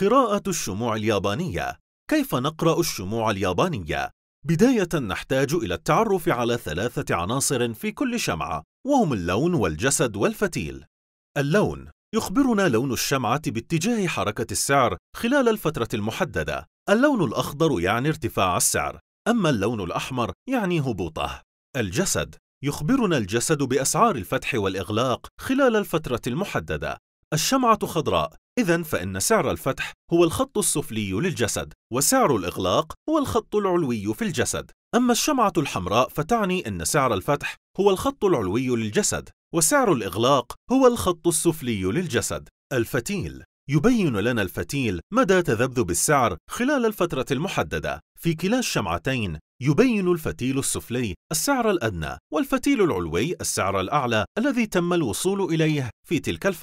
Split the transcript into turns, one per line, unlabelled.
قراءة الشموع اليابانية كيف نقرأ الشموع اليابانية؟ بداية نحتاج إلى التعرف على ثلاثة عناصر في كل شمعة وهم اللون والجسد والفتيل اللون يخبرنا لون الشمعة باتجاه حركة السعر خلال الفترة المحددة اللون الأخضر يعني ارتفاع السعر أما اللون الأحمر يعني هبوطه الجسد يخبرنا الجسد بأسعار الفتح والإغلاق خلال الفترة المحددة الشمعة خضراء إذا فإن سعر الفتح هو الخط السفلي للجسد وسعر الإغلاق هو الخط العلوي في الجسد أما الشمعة الحمراء فتعني أن سعر الفتح هو الخط العلوي للجسد وسعر الإغلاق هو الخط السفلي للجسد الفتيل يبين لنا الفتيل مدى تذبذب السعر خلال الفترة المحددة في كلا الشمعتين يبين الفتيل السفلي السعر الأدنى والفتيل العلوي السعر الأعلى الذي تم الوصول إليه في تلك الفترة